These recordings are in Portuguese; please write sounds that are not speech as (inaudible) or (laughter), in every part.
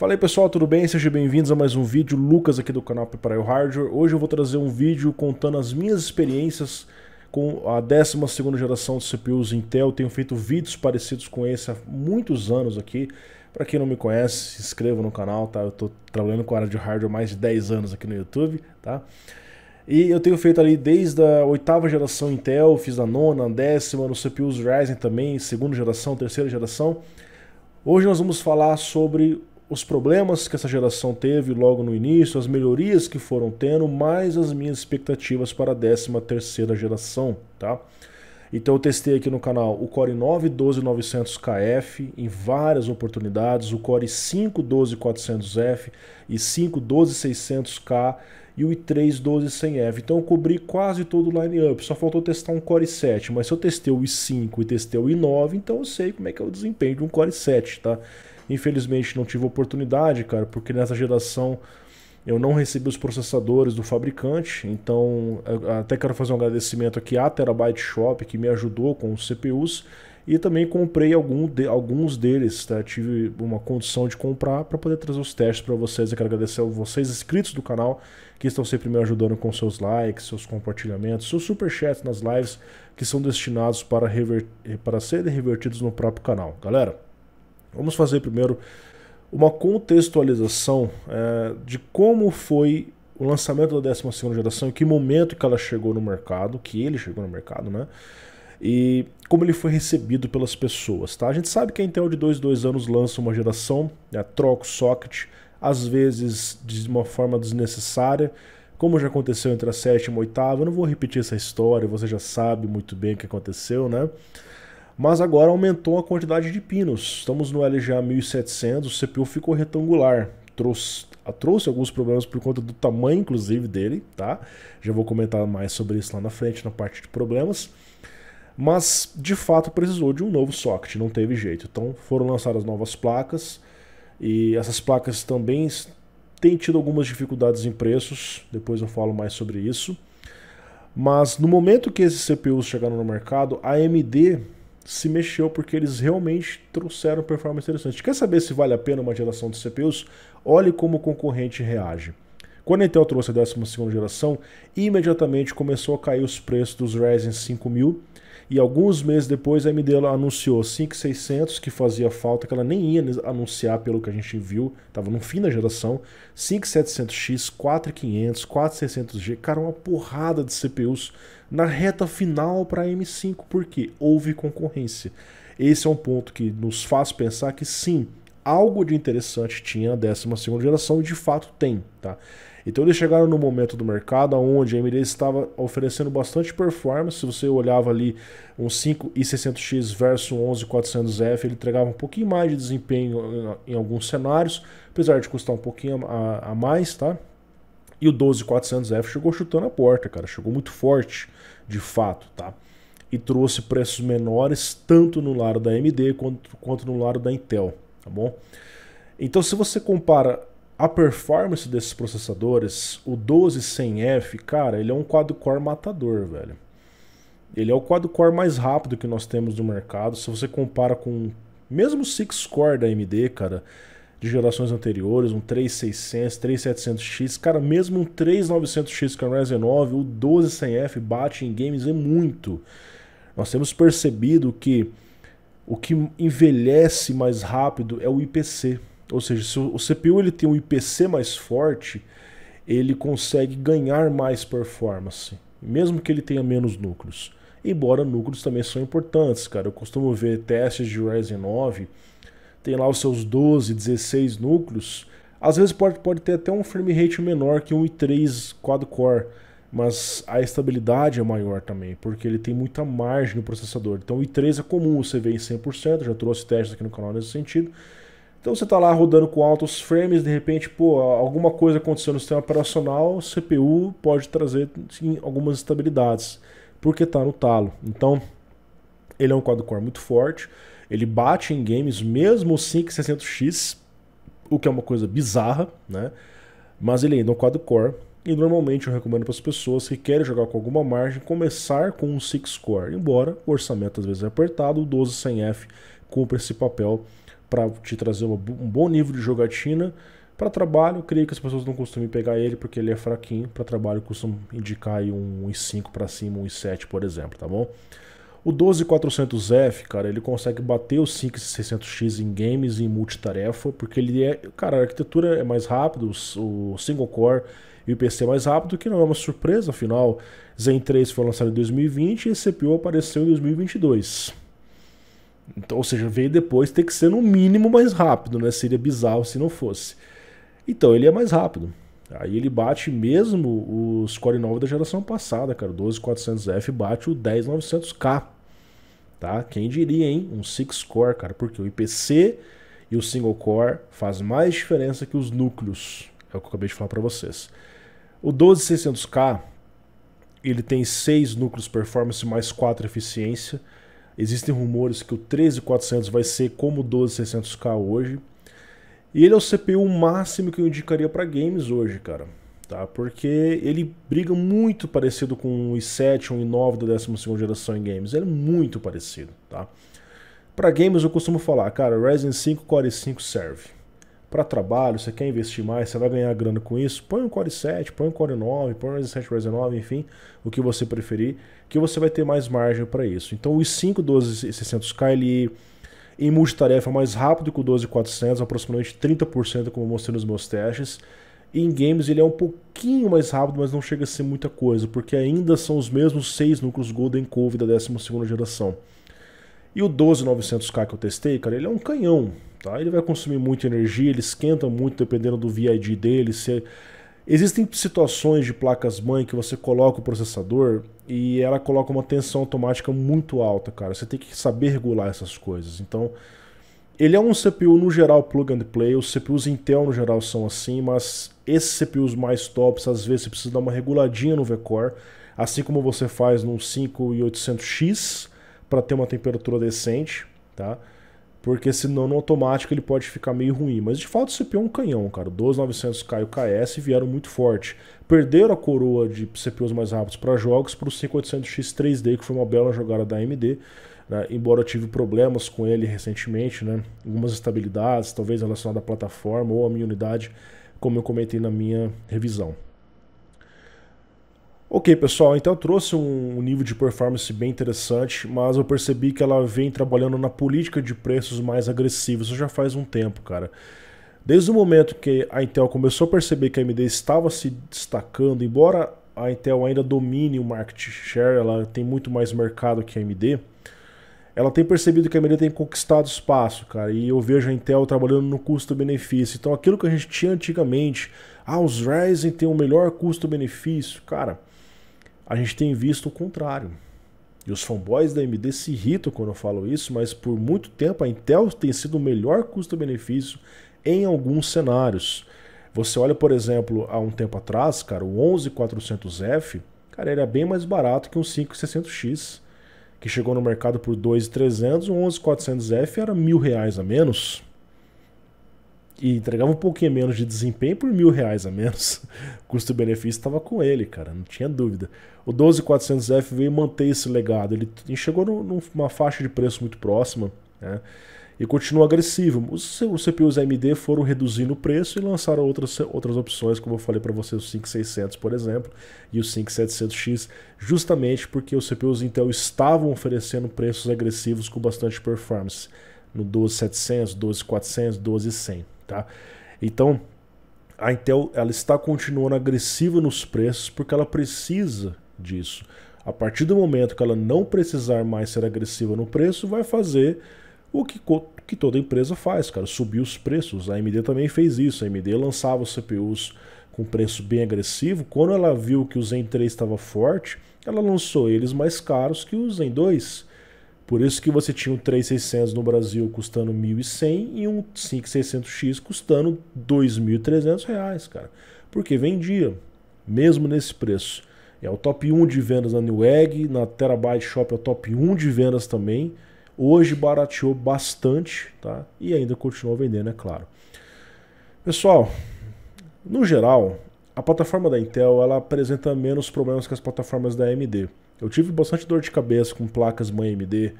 Fala aí pessoal, tudo bem? Sejam bem-vindos a mais um vídeo, Lucas aqui do canal Prepare Hardware. Hoje eu vou trazer um vídeo contando as minhas experiências com a 12 geração de CPUs Intel. Tenho feito vídeos parecidos com esse há muitos anos aqui. Para quem não me conhece, se inscreva no canal, tá? Eu estou trabalhando com a área de hardware há mais de 10 anos aqui no YouTube, tá? E eu tenho feito ali desde a oitava geração Intel, fiz a nona, a décima, no CPUs Ryzen também, segunda geração, terceira geração. Hoje nós vamos falar sobre os problemas que essa geração teve logo no início, as melhorias que foram tendo, mais as minhas expectativas para a 13 terceira geração, tá? Então eu testei aqui no canal o Core 9 12900KF em várias oportunidades, o Core 5 12400F e 5 12600K e o i3 12100F. Então eu cobri quase todo o line-up, só faltou testar um Core 7, mas se eu testei o i5 e testei o i9, então eu sei como é que é o desempenho de um Core 7, tá? Infelizmente não tive oportunidade, cara, porque nessa geração eu não recebi os processadores do fabricante, então até quero fazer um agradecimento aqui à Terabyte Shop que me ajudou com os CPUs e também comprei algum de, alguns deles, tá? Tive uma condição de comprar para poder trazer os testes para vocês. Eu quero agradecer a vocês inscritos do canal que estão sempre me ajudando com seus likes, seus compartilhamentos, seus superchats nas lives que são destinados para, rever, para serem revertidos no próprio canal. Galera, Vamos fazer primeiro uma contextualização é, de como foi o lançamento da 12 geração, em que momento que ela chegou no mercado, que ele chegou no mercado, né? E como ele foi recebido pelas pessoas, tá? A gente sabe que a Intel de 2 dois anos lança uma geração, né, troca o socket, às vezes de uma forma desnecessária, como já aconteceu entre a sétima e a oitava, eu não vou repetir essa história, você já sabe muito bem o que aconteceu, né? mas agora aumentou a quantidade de pinos. Estamos no LGA 1700, o CPU ficou retangular, trouxe, trouxe alguns problemas por conta do tamanho, inclusive, dele, tá? Já vou comentar mais sobre isso lá na frente, na parte de problemas. Mas, de fato, precisou de um novo socket, não teve jeito. Então, foram lançadas novas placas, e essas placas também têm tido algumas dificuldades em preços, depois eu falo mais sobre isso. Mas no momento que esses CPUs chegaram no mercado, a AMD se mexeu porque eles realmente trouxeram performance interessante. Quer saber se vale a pena uma geração de CPUs? Olhe como o concorrente reage. Quando a Intel trouxe a 12 geração, imediatamente começou a cair os preços dos Ryzen 5000 e alguns meses depois a MD anunciou 5600 que fazia falta, que ela nem ia anunciar pelo que a gente viu, estava no fim da geração, 5700X, 4500, 4600G, cara, uma porrada de CPUs na reta final para a M5, porque houve concorrência. Esse é um ponto que nos faz pensar que sim, algo de interessante tinha a 12 geração e de fato tem, tá? Então eles chegaram no momento do mercado onde a AMD estava oferecendo bastante performance. Se você olhava ali um 600 x versus um 11400F, ele entregava um pouquinho mais de desempenho em alguns cenários, apesar de custar um pouquinho a, a mais, tá? E o 12400F chegou chutando a porta, cara, chegou muito forte, de fato, tá? E trouxe preços menores tanto no lado da AMD quanto, quanto no lado da Intel, tá bom? Então, se você compara a performance desses processadores, o 12100F, cara, ele é um quad-core matador, velho. Ele é o quad-core mais rápido que nós temos no mercado. Se você compara com mesmo 6-core da AMD, cara, de gerações anteriores, um 3600, 3700X, cara, mesmo um 3900X com a Ryzen 9, o 12100F bate em games é muito. Nós temos percebido que o que envelhece mais rápido é o IPC. Ou seja, se o CPU ele tem um IPC mais forte, ele consegue ganhar mais performance, mesmo que ele tenha menos núcleos. Embora núcleos também são importantes, cara. Eu costumo ver testes de Ryzen 9, tem lá os seus 12, 16 núcleos. Às vezes pode, pode ter até um frame rate menor que um i3 quad-core, mas a estabilidade é maior também, porque ele tem muita margem no processador. Então o i3 é comum você ver em 100%, já trouxe testes aqui no canal nesse sentido. Então você está lá rodando com altos frames, de repente, pô, alguma coisa aconteceu no sistema operacional, o CPU pode trazer sim, algumas estabilidades, porque está no talo. Então, ele é um quad-core muito forte, ele bate em games mesmo o 5600X, o que é uma coisa bizarra, né? Mas ele ainda é um quad-core e normalmente eu recomendo para as pessoas que querem jogar com alguma margem começar com um 6-core, embora o orçamento às vezes é apertado, o 12 100F cumpra esse papel para te trazer um bom nível de jogatina. Para trabalho, creio que as pessoas não costumem pegar ele porque ele é fraquinho. Para trabalho, costumam indicar aí um 5 para cima, um i7 por exemplo, tá bom? O 12400F, cara, ele consegue bater o 5600X em games e em multitarefa, porque ele é, cara, a arquitetura é mais rápido, o single core e o PC é mais rápido, que não é uma surpresa, afinal, Zen 3 foi lançado em 2020 e CPU apareceu em 2022. Então, ou seja, veio depois, tem que ser no mínimo mais rápido, né? Seria bizarro se não fosse. Então, ele é mais rápido. Aí ele bate mesmo os Core 9 da geração passada, cara. O 12400F bate o 10900K. Tá? Quem diria, hein? Um 6 core, cara, porque o IPC e o single core faz mais diferença que os núcleos. É o que eu acabei de falar para vocês. O 12600K, ele tem 6 núcleos performance mais 4 eficiência. Existem rumores que o 13400 vai ser como o 12600K hoje. E ele é o CPU máximo que eu indicaria para games hoje, cara. Tá? Porque ele briga muito parecido com o i7, um i9 da 12 geração em games. Ele é muito parecido, tá? Para games eu costumo falar, cara, Ryzen 5 Core 5 serve para trabalho, você quer investir mais, você vai ganhar grana com isso, põe um Core 7, põe um Core 9, põe um Ryzen 7, Ryzen 9, enfim, o que você preferir, que você vai ter mais margem para isso. Então o i5 12600K ele em multitarefa é mais rápido que o 12400, aproximadamente 30% como mostrei nos meus testes. E em games ele é um pouquinho mais rápido, mas não chega a ser muita coisa, porque ainda são os mesmos 6 núcleos Golden Cove da 12ª geração. E o 12900K que eu testei, cara, ele é um canhão. Tá? Ele vai consumir muita energia, ele esquenta muito dependendo do VID dele. Se... É- Existem situações de placas-mãe que você coloca o processador e ela coloca uma tensão automática muito alta, cara. Você tem que saber regular essas coisas. Então, ele é um CPU no geral plug and play, os CPUs Intel no geral são assim, mas esses CPUs mais tops, às vezes você precisa dar uma reguladinha no VCore, assim como você faz num 5800X para ter uma temperatura decente, tá? porque senão no automático ele pode ficar meio ruim. Mas de fato o CP é um canhão, cara. 2900 12900K e o KS vieram muito forte. Perderam a coroa de CPUs mais rápidos para jogos para o 5800X 3D, que foi uma bela jogada da AMD. Né? Embora eu tive problemas com ele recentemente, né? algumas estabilidades, talvez relacionada à plataforma ou à minha unidade, como eu comentei na minha revisão. Ok, pessoal, então trouxe um nível de performance bem interessante, mas eu percebi que ela vem trabalhando na política de preços mais agressivos. já faz um tempo, cara. Desde o momento que a Intel começou a perceber que a AMD estava se destacando, embora a Intel ainda domine o market share, ela tem muito mais mercado que a AMD, ela tem percebido que a AMD tem conquistado espaço, cara, e eu vejo a Intel trabalhando no custo-benefício. Então aquilo que a gente tinha antigamente, ah, os Ryzen tem o melhor custo-benefício, cara a gente tem visto o contrário. E os fanboys da AMD se irritam quando eu falo isso, mas por muito tempo a Intel tem sido o melhor custo-benefício em alguns cenários. Você olha, por exemplo, há um tempo atrás, cara, o 11400F, cara, era bem mais barato que um 5600X, que chegou no mercado por 2.300, o 11400F era mil reais a menos e entregava um pouquinho menos de desempenho por mil reais a menos. (laughs) Custo-benefício estava com ele, cara, não tinha dúvida. O 12400F veio manter esse legado, ele chegou no, numa faixa de preço muito próxima, né? E continua agressivo. Os, os CPUs AMD foram reduzindo o preço e lançaram outras, outras opções, como eu falei para vocês, o 5600, por exemplo, e o 5700X, justamente porque os CPUs Intel estavam oferecendo preços agressivos com bastante performance, no 12700, 12400, 12100 tá? Então, a Intel ela está continuando agressiva nos preços porque ela precisa disso. A partir do momento que ela não precisar mais ser agressiva no preço, vai fazer o que, que toda empresa faz, cara, subir os preços. A AMD também fez isso. A AMD lançava os CPUs com preço bem agressivo. Quando ela viu que o Zen 3 estava forte, ela lançou eles mais caros que o Zen 2. Por isso que você tinha um 3600 no Brasil custando 1.100 e um 5600X custando 2.300 reais, cara. Porque vendia, mesmo nesse preço. É o top 1 de vendas na Newegg, na Terabyte Shop é o top 1 de vendas também. Hoje barateou bastante, tá? E ainda continua vendendo, é claro. Pessoal, no geral, a plataforma da Intel ela apresenta menos problemas que as plataformas da AMD. Eu tive bastante dor de cabeça com placas mãe AMD,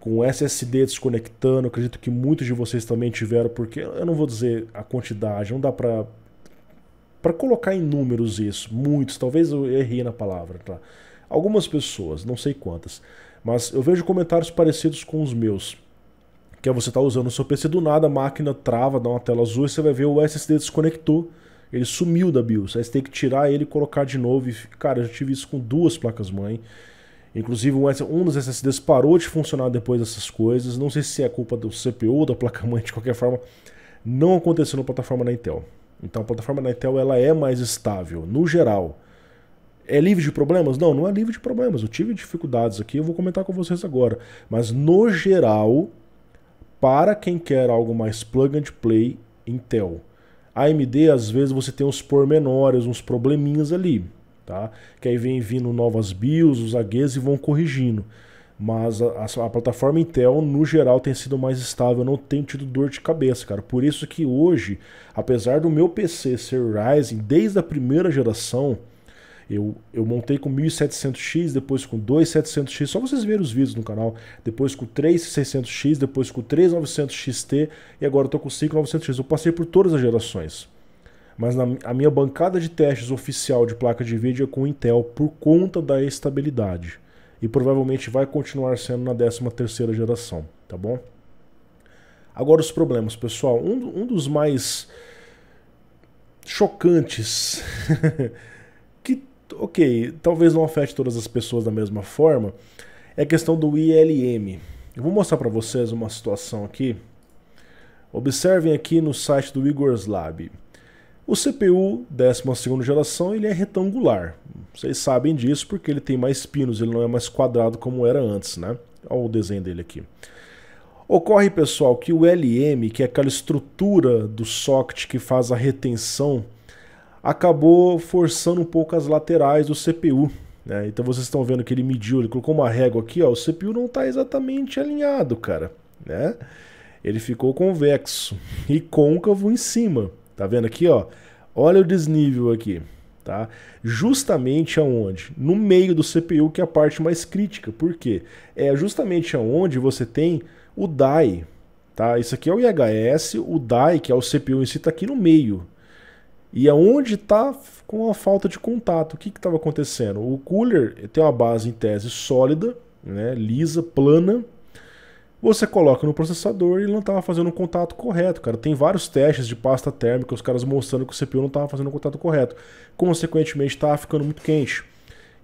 com SSD desconectando. Acredito que muitos de vocês também tiveram, porque eu não vou dizer a quantidade, não dá para para colocar em números isso, muitos, talvez eu errei na palavra, tá? Algumas pessoas, não sei quantas, mas eu vejo comentários parecidos com os meus. Que é você tá usando o seu PC do nada, a máquina trava, dá uma tela azul e você vai ver o SSD desconectou. Ele sumiu da BIOS. Aí você tem que tirar ele e colocar de novo. E, cara, eu já tive isso com duas placas-mãe. Inclusive, um dos SSDs parou de funcionar depois dessas coisas. Não sei se é culpa do CPU ou da placa-mãe, de qualquer forma. Não aconteceu na plataforma da Intel. Então, a plataforma da Intel ela é mais estável, no geral. É livre de problemas? Não, não é livre de problemas. Eu tive dificuldades aqui, eu vou comentar com vocês agora. Mas, no geral, para quem quer algo mais plug and play, Intel. A AMD, às vezes, você tem uns pormenores, uns probleminhas ali, tá? Que aí vem vindo novas BIOS, os AGs e vão corrigindo. Mas a, a, a, plataforma Intel, no geral, tem sido mais estável, não tem tido dor de cabeça, cara. Por isso que hoje, apesar do meu PC ser Ryzen desde a primeira geração, eu, eu montei com 1700X, depois com 2700X, só vocês verem os vídeos no canal. Depois com 3600X, depois com 3900XT e agora eu com 5900X. Eu passei por todas as gerações. Mas na, a minha bancada de testes oficial de placa de vídeo é com Intel por conta da estabilidade. E provavelmente vai continuar sendo na 13 geração, tá bom? Agora os problemas, pessoal. Um, um dos mais chocantes (laughs) ok, talvez não afete todas as pessoas da mesma forma, é a questão do ILM. Eu vou mostrar para vocês uma situação aqui. Observem aqui no site do Igor's Lab. O CPU 12 geração ele é retangular. Vocês sabem disso porque ele tem mais pinos, ele não é mais quadrado como era antes, né? Olha o desenho dele aqui. Ocorre, pessoal, que o LM, que é aquela estrutura do socket que faz a retenção acabou forçando um pouco as laterais do CPU. Né? Então vocês estão vendo que ele mediu, ele colocou uma régua aqui, ó, o CPU não está exatamente alinhado, cara. Né? Ele ficou convexo e côncavo em cima. Tá vendo aqui, ó? Olha o desnível aqui, tá? Justamente aonde? No meio do CPU, que é a parte mais crítica. Por quê? É justamente aonde você tem o DAI, tá? Isso aqui é o IHS, o DAI, que é o CPU em si, está aqui no meio, e aonde está com a falta de contato? O que estava acontecendo? O cooler tem uma base em tese sólida, né, lisa, plana. Você coloca no processador e ele não estava fazendo o contato correto, cara. Tem vários testes de pasta térmica, os caras mostrando que o CPU não estava fazendo o contato correto. Consequentemente, estava ficando muito quente.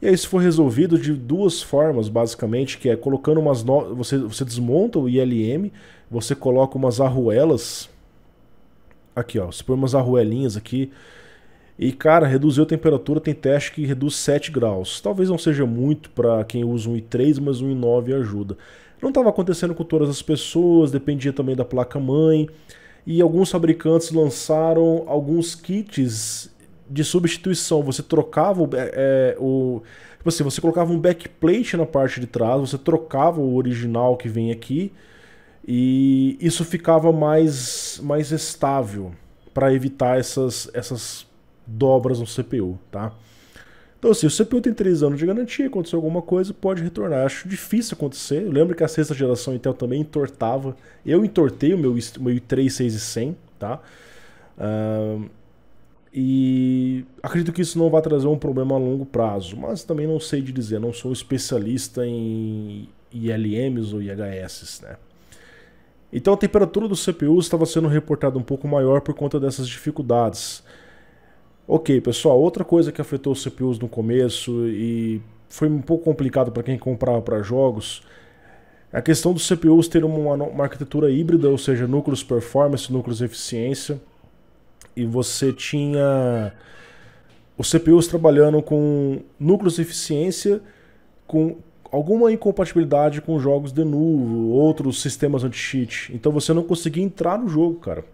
E aí isso foi resolvido de duas formas, basicamente, que é colocando umas... No... Você, você desmonta o ILM, você coloca umas arruelas Aqui, ó. Se põe umas arruelinhas aqui. E, cara, reduziu a temperatura, tem teste que reduz 7 graus. Talvez não seja muito para quem usa um i3, mas um i9 ajuda. Não estava acontecendo com todas as pessoas, dependia também da placa-mãe. E alguns fabricantes lançaram alguns kits de substituição. Você trocava o, é, é, o. Tipo assim, você colocava um backplate na parte de trás, você trocava o original que vem aqui e isso ficava mais, mais estável para evitar essas, essas dobras no CPU, tá? Então, assim, o CPU tem 3 anos de garantia, aconteceu alguma coisa, pode retornar. Acho difícil acontecer. Eu lembro que a sexta geração Intel também entortava. Eu entortei o meu, meu i3 6100, tá? Uh, e acredito que isso não vai trazer um problema a longo prazo, mas também não sei de dizer, não sou um especialista em ILMs ou IHSs, né? Então a temperatura do CPU estava sendo reportada um pouco maior por conta dessas dificuldades. Ok, pessoal, outra coisa que afetou os CPUs no começo e foi um pouco complicado para quem comprava para jogos é a questão dos CPUs ter uma, uma arquitetura híbrida, ou seja, núcleos performance, núcleos eficiência. E você tinha os CPUs trabalhando com núcleos eficiência com alguma incompatibilidade com jogos de novo, outros sistemas anti-cheat. Então você não conseguia entrar no jogo, cara.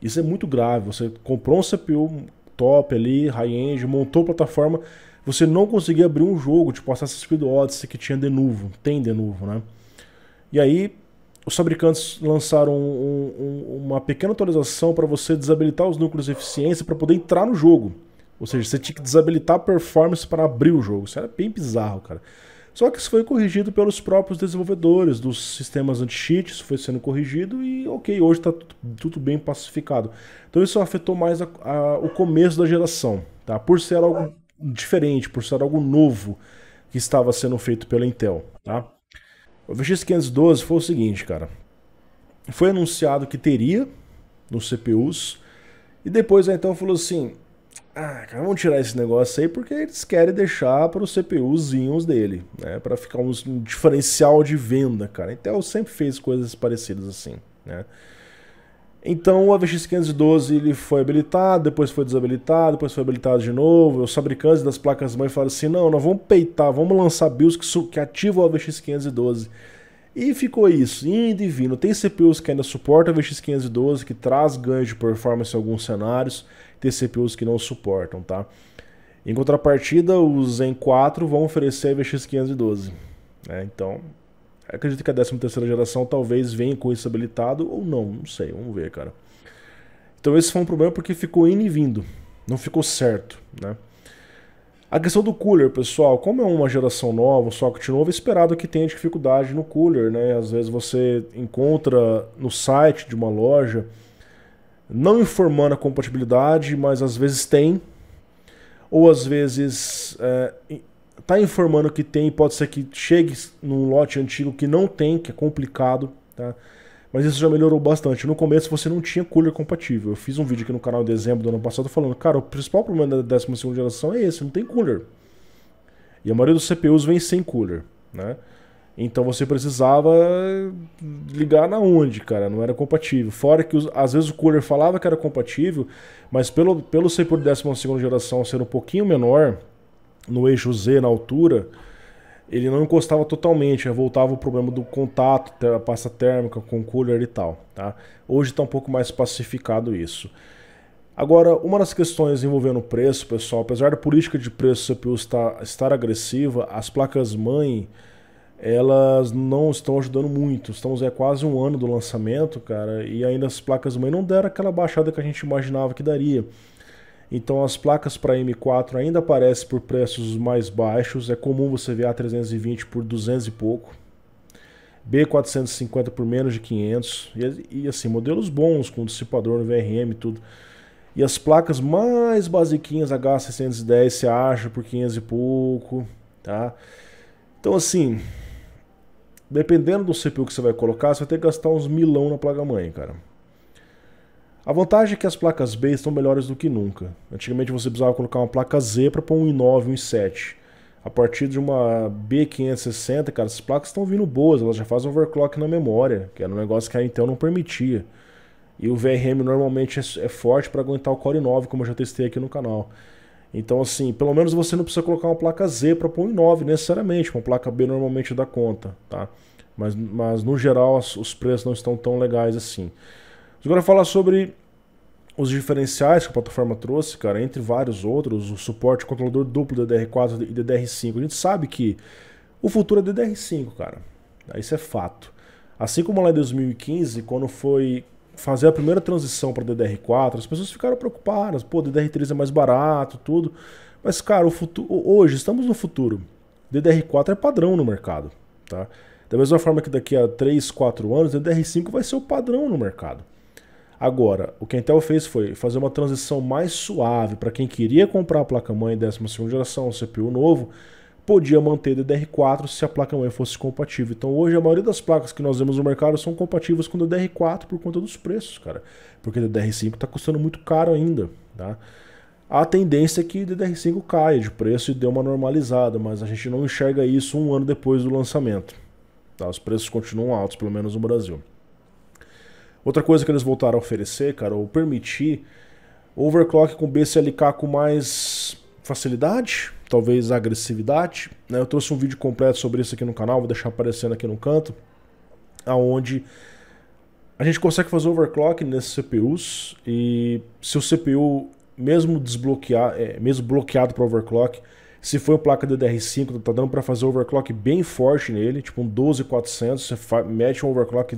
Isso é muito grave. Você comprou um CPU top ali, high-end, montou plataforma, você não conseguia abrir um jogo, tipo Assassin's Creed Odyssey, que tinha de novo, tem de novo, né? E aí, os fabricantes lançaram um, um, uma pequena atualização para você desabilitar os núcleos de eficiência para poder entrar no jogo. Ou seja, você tinha que desabilitar a performance para abrir o jogo. Isso era bem bizarro, cara. Só que isso foi corrigido pelos próprios desenvolvedores dos sistemas anti-cheat, isso foi sendo corrigido e ok, hoje está tudo bem pacificado. Então isso afetou mais a, a, o começo da geração, tá? Por ser algo diferente, por ser algo novo que estava sendo feito pela Intel, tá? O VX512 foi o seguinte, cara. Foi anunciado que teria nos CPUs e depois a Intel falou assim, ah, cara, vamos tirar esse negócio aí porque eles querem deixar para os CPUzinhos dele, né? Para ficar um, diferencial de venda, cara. Intel então, sempre fez coisas parecidas assim, né? Então o AVX 512 ele foi habilitado, depois foi desabilitado, depois foi habilitado de novo. Os fabricantes das placas mãe falaram assim: não, nós vamos peitar, vamos lançar BIOS que, que ativa o AVX 512. E ficou isso, indo e vindo. Tem CPUs que ainda suportam VX512, que traz ganhos de performance em alguns cenários, tem CPUs que não suportam, tá? Em contrapartida, os Zen 4 vão oferecer a VX512. Né? Então, acredito que a 13 geração talvez venha com isso habilitado ou não, não sei, vamos ver, cara. Então esse foi um problema porque ficou indo e vindo, não ficou certo, né? A questão do cooler, pessoal, como é uma geração nova, um socket novo, é esperado que tenha dificuldade no cooler, né? Às vezes você encontra no site de uma loja, não informando a compatibilidade, mas às vezes tem, ou às vezes é, tá informando que tem, pode ser que chegue num lote antigo que não tem, que é complicado, tá? Mas isso já melhorou bastante. No começo você não tinha cooler compatível. Eu fiz um vídeo aqui no canal em dezembro do ano passado falando, cara, o principal problema da 12 geração é esse, não tem cooler. E a maioria dos CPUs vem sem cooler, né? Então você precisava ligar na onde, cara, não era compatível. Fora que às vezes o cooler falava que era compatível, mas pelo, pelo CPU de 12 geração ser um pouquinho menor, no eixo Z, na altura, ele não encostava totalmente, voltava o problema do contato, a pasta térmica com cooler e tal. Tá? Hoje está um pouco mais pacificado isso. Agora, uma das questões envolvendo o preço, pessoal, apesar da política de preço do CPU estar, estar agressiva, as placas-mãe elas não estão ajudando muito. Estamos é quase um ano do lançamento, cara, e ainda as placas-mãe não deram aquela baixada que a gente imaginava que daria. Então as placas para M4 ainda aparecem por preços mais baixos. É comum você ver a 320 por 200 e pouco. B450 por menos de 500. E, e assim, modelos bons com dissipador no VRM e tudo. E as placas mais basiquinhas, H610, você acha por 500 e pouco, tá? Então assim, dependendo do CPU que você vai colocar, você vai ter que gastar uns milão na placa-mãe, cara. A vantagem é que as placas B estão melhores do que nunca. Antigamente você precisava colocar uma placa Z para pôr um i9, um i7. A partir de uma B560, cara, essas placas estão vindo boas, elas já fazem overclock na memória, que era um negócio que a Intel não permitia. E o VRM normalmente é, é forte para aguentar o Core 9, como eu já testei aqui no canal. Então, assim, pelo menos você não precisa colocar uma placa Z para pôr um i9 necessariamente, uma placa B normalmente dá conta, tá? Mas, mas no geral os preços não estão tão legais assim. Agora falar sobre os diferenciais que a plataforma trouxe, cara, entre vários outros, o suporte controlador duplo DDR4 e DDR5. A gente sabe que o futuro é DDR5, cara. Isso é fato. Assim como lá em 2015, quando foi fazer a primeira transição para DDR4, as pessoas ficaram preocupadas. Pô, DDR3 é mais barato, tudo. Mas, cara, o futuro, hoje, estamos no futuro. DDR4 é padrão no mercado, tá? Da mesma forma que daqui a 3, 4 anos, DDR5 vai ser o padrão no mercado. Agora, o que a Intel fez foi fazer uma transição mais suave para quem queria comprar a placa-mãe 12 geração, um CPU novo, podia manter DDR4 se a placa-mãe fosse compatível. Então hoje a maioria das placas que nós vemos no mercado são compatíveis com DDR4 por conta dos preços, cara. Porque DDR5 está custando muito caro ainda, tá? A tendência é que DDR5 caia de preço e dê uma normalizada, mas a gente não enxerga isso um ano depois do lançamento. Tá? Os preços continuam altos, pelo menos no Brasil. Outra coisa que eles voltaram a oferecer, cara, ou permitir overclock com BCLK com mais facilidade, talvez agressividade. Né? Eu trouxe um vídeo completo sobre isso aqui no canal, vou deixar aparecendo aqui no canto, aonde a gente consegue fazer overclock nesses CPUs e se o CPU mesmo desbloquear, é, mesmo bloqueado para overclock, se for uma placa DDR5, tá dando para fazer overclock bem forte nele, tipo um 12400, você mete um overclock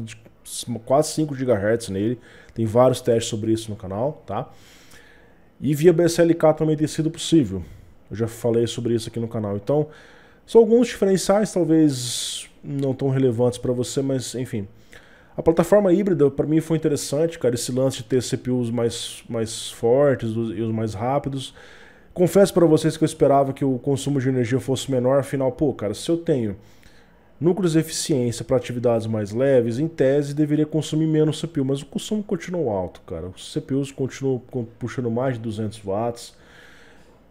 quase 5 GHz nele. Tem vários testes sobre isso no canal, tá? E via BSLK também tem sido possível. Eu já falei sobre isso aqui no canal. Então, são alguns diferenciais, talvez não tão relevantes para você, mas enfim. A plataforma híbrida para mim foi interessante, cara, esse lance de ter CPUs mais, mais fortes e os mais rápidos. Confesso para vocês que eu esperava que o consumo de energia fosse menor, afinal, pô, cara, se eu tenho Núcleos de eficiência para atividades mais leves, em tese, deveria consumir menos CPU, mas o consumo continua alto, cara. Os CPUs continuam puxando mais de 200 watts,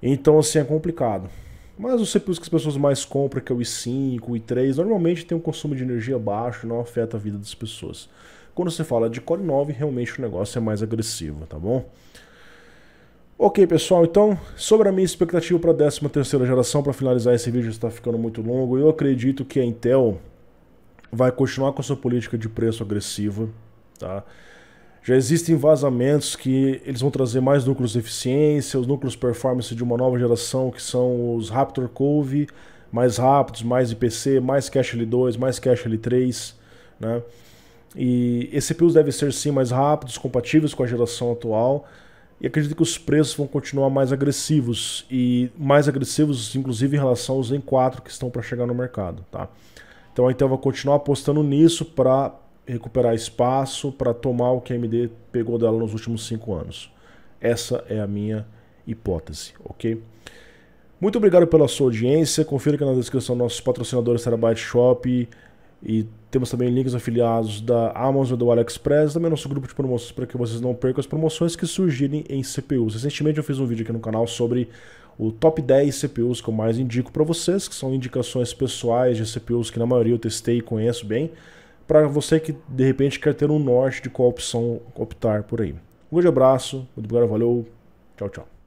então assim é complicado. Mas os CPUs que as pessoas mais compram, que é o i5, o i3, normalmente tem um consumo de energia baixo, não afeta a vida das pessoas. Quando você fala de Core 9, realmente o negócio é mais agressivo, tá bom? Ok, pessoal, então, sobre a minha expectativa para a 13 terceira geração, para finalizar esse vídeo, está ficando muito longo, eu acredito que a Intel vai continuar com a sua política de preço agressiva, tá? Já existem vazamentos que eles vão trazer mais núcleos de eficiência, os núcleos performance de uma nova geração, que são os Raptor Cove, mais rápidos, mais IPC, mais cache L2, mais cache L3, né? E esses CPUs devem ser sim mais rápidos, compatíveis com a geração atual, e acredito que os preços vão continuar mais agressivos e mais agressivos, inclusive em relação aos Zen 4 que estão para chegar no mercado, tá? Então a Intel vai continuar apostando nisso para recuperar espaço, para tomar o que a AMD pegou dela nos últimos cinco anos. Essa é a minha hipótese, ok? Muito obrigado pela sua audiência. Confira aqui na descrição nossos patrocinadores Terabyte Shop, e temos também links afiliados da Amazon e do AliExpress, também nosso grupo de promoções para que vocês não percam as promoções que surgirem em CPUs. Recentemente eu fiz um vídeo aqui no canal sobre o top 10 CPUs que eu mais indico para vocês, que são indicações pessoais de CPUs que na maioria eu testei e conheço bem, para você que de repente quer ter um norte de qual opção optar por aí. Um grande abraço, muito obrigado, valeu, tchau, tchau.